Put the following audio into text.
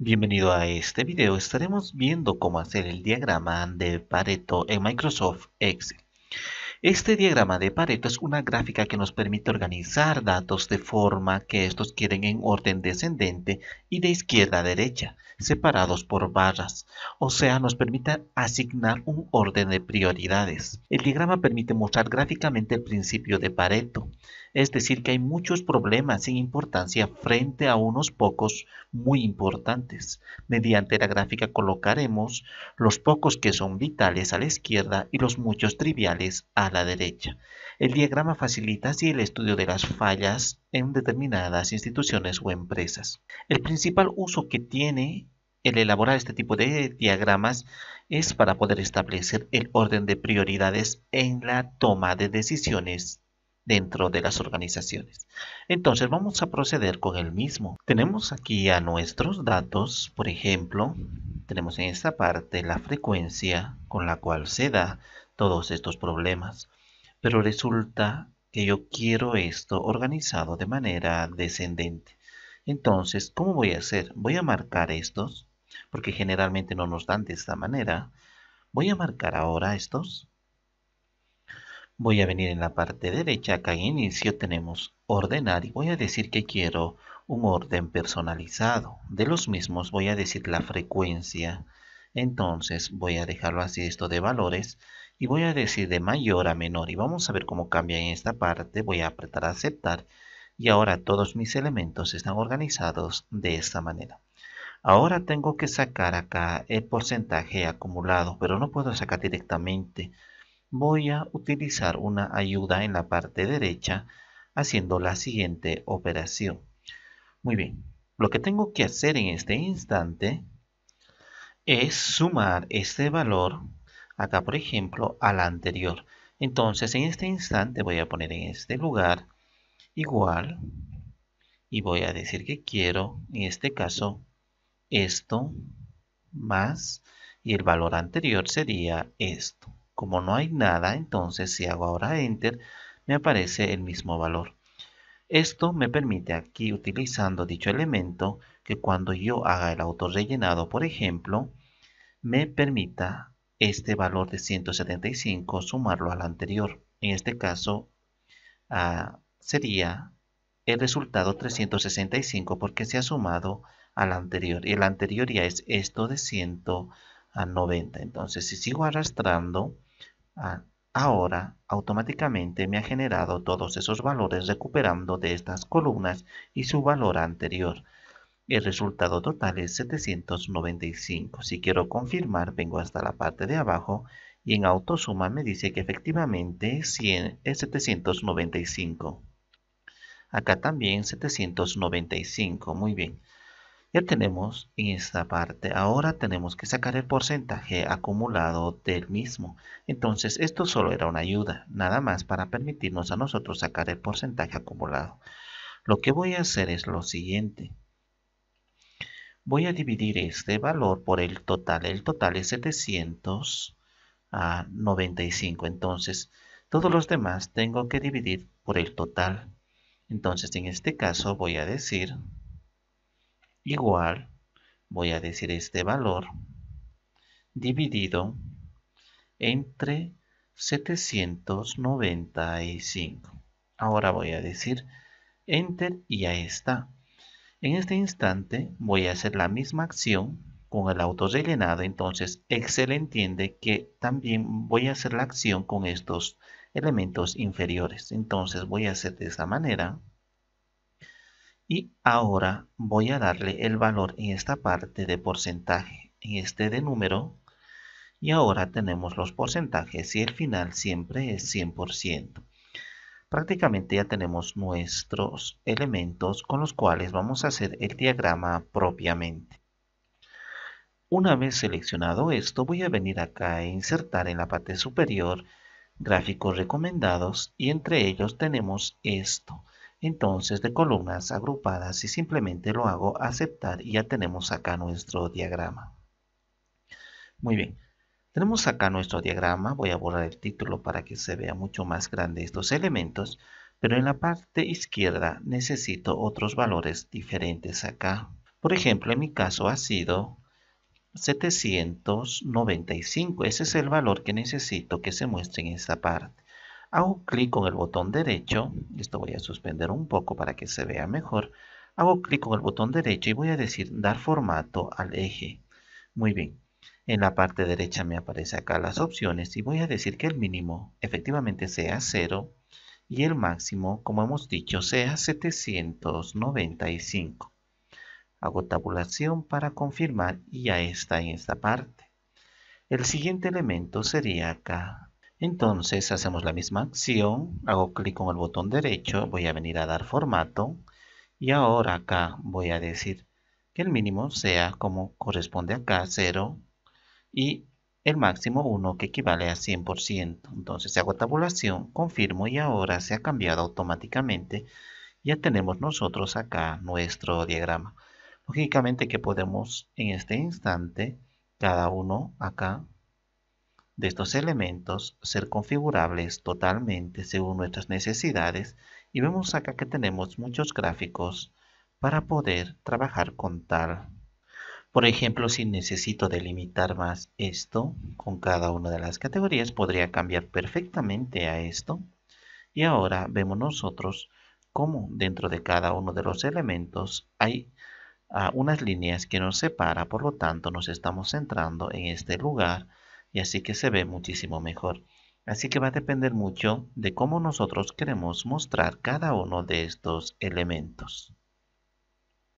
Bienvenido a este video, estaremos viendo cómo hacer el diagrama de Pareto en Microsoft Excel. Este diagrama de Pareto es una gráfica que nos permite organizar datos de forma que estos queden en orden descendente y de izquierda a derecha, separados por barras, o sea, nos permite asignar un orden de prioridades. El diagrama permite mostrar gráficamente el principio de Pareto, es decir, que hay muchos problemas sin importancia frente a unos pocos muy importantes. Mediante la gráfica colocaremos los pocos que son vitales a la izquierda y los muchos triviales a la derecha. El diagrama facilita así el estudio de las fallas en determinadas instituciones o empresas. El principal uso que tiene el elaborar este tipo de diagramas es para poder establecer el orden de prioridades en la toma de decisiones dentro de las organizaciones. Entonces vamos a proceder con el mismo. Tenemos aquí a nuestros datos, por ejemplo, tenemos en esta parte la frecuencia con la cual se da todos estos problemas. Pero resulta que yo quiero esto organizado de manera descendente. Entonces, ¿cómo voy a hacer? Voy a marcar estos, porque generalmente no nos dan de esta manera. Voy a marcar ahora estos Voy a venir en la parte derecha, acá en inicio tenemos ordenar y voy a decir que quiero un orden personalizado. De los mismos voy a decir la frecuencia. Entonces voy a dejarlo así esto de valores y voy a decir de mayor a menor y vamos a ver cómo cambia en esta parte. Voy a apretar aceptar y ahora todos mis elementos están organizados de esta manera. Ahora tengo que sacar acá el porcentaje acumulado, pero no puedo sacar directamente voy a utilizar una ayuda en la parte derecha haciendo la siguiente operación. Muy bien, lo que tengo que hacer en este instante es sumar este valor acá por ejemplo al anterior. Entonces en este instante voy a poner en este lugar igual y voy a decir que quiero en este caso esto más y el valor anterior sería esto. Como no hay nada, entonces si hago ahora Enter, me aparece el mismo valor. Esto me permite aquí utilizando dicho elemento que cuando yo haga el autorrellenado, por ejemplo, me permita este valor de 175 sumarlo al anterior. En este caso ah, sería el resultado 365 porque se ha sumado al anterior. Y el anterior ya es esto de 190. Entonces si sigo arrastrando Ah, ahora automáticamente me ha generado todos esos valores recuperando de estas columnas y su valor anterior. El resultado total es 795. Si quiero confirmar, vengo hasta la parte de abajo y en autosuma me dice que efectivamente 100 es 795. Acá también 795. Muy bien. Ya tenemos en esta parte. Ahora tenemos que sacar el porcentaje acumulado del mismo. Entonces esto solo era una ayuda, nada más para permitirnos a nosotros sacar el porcentaje acumulado. Lo que voy a hacer es lo siguiente. Voy a dividir este valor por el total. El total es 795 Entonces todos los demás tengo que dividir por el total. Entonces en este caso voy a decir igual, voy a decir este valor, dividido entre 795. Ahora voy a decir Enter y ya está. En este instante voy a hacer la misma acción con el auto rellenado, entonces Excel entiende que también voy a hacer la acción con estos elementos inferiores. Entonces voy a hacer de esa manera. Y ahora voy a darle el valor en esta parte de porcentaje, en este de número. Y ahora tenemos los porcentajes y el final siempre es 100%. Prácticamente ya tenemos nuestros elementos con los cuales vamos a hacer el diagrama propiamente. Una vez seleccionado esto, voy a venir acá e insertar en la parte superior gráficos recomendados y entre ellos tenemos esto entonces de columnas agrupadas y simplemente lo hago aceptar y ya tenemos acá nuestro diagrama. Muy bien, tenemos acá nuestro diagrama, voy a borrar el título para que se vea mucho más grande estos elementos, pero en la parte izquierda necesito otros valores diferentes acá. Por ejemplo, en mi caso ha sido 795, ese es el valor que necesito que se muestre en esta parte. Hago clic con el botón derecho, esto voy a suspender un poco para que se vea mejor. Hago clic con el botón derecho y voy a decir dar formato al eje. Muy bien, en la parte derecha me aparece acá las opciones y voy a decir que el mínimo efectivamente sea 0 y el máximo, como hemos dicho, sea 795. Hago tabulación para confirmar y ya está en esta parte. El siguiente elemento sería acá entonces hacemos la misma acción, hago clic con el botón derecho, voy a venir a dar formato y ahora acá voy a decir que el mínimo sea como corresponde acá, 0 y el máximo 1 que equivale a 100%. Entonces hago tabulación, confirmo y ahora se ha cambiado automáticamente. Ya tenemos nosotros acá nuestro diagrama. Lógicamente que podemos en este instante, cada uno acá de estos elementos ser configurables totalmente según nuestras necesidades y vemos acá que tenemos muchos gráficos para poder trabajar con tal. Por ejemplo, si necesito delimitar más esto con cada una de las categorías, podría cambiar perfectamente a esto. Y ahora vemos nosotros cómo dentro de cada uno de los elementos hay ah, unas líneas que nos separa, por lo tanto nos estamos centrando en este lugar y así que se ve muchísimo mejor. Así que va a depender mucho de cómo nosotros queremos mostrar cada uno de estos elementos.